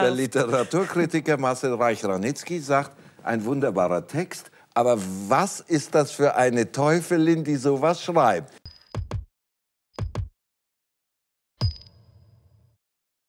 Der Literaturkritiker Marcel Reich-Ranitzky sagt, ein wunderbarer Text, aber was ist das für eine Teufelin, die sowas schreibt?